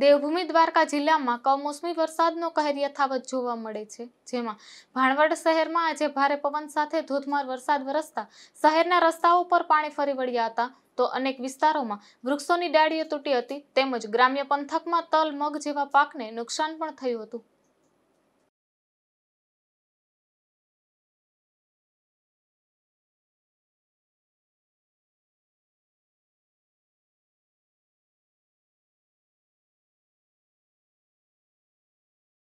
દેવભૂમિ દ્વારકા જિલ્લામાં કમોસમી વરસાદનો કહેર યથાવત જોવા મળે છે જેમાં ભાણવડ શહેરમાં આજે ભારે પવન સાથે ધોધમાર વરસાદ વરસતા શહેરના રસ્તાઓ પર પાણી ફરી વળ્યા હતા તો અનેક વિસ્તારોમાં વૃક્ષોની ડાળીઓ તૂટી હતી તેમજ ગ્રામ્ય પંથકમાં તલ મગ જેવા પાકને નુકસાન પણ થયું હતું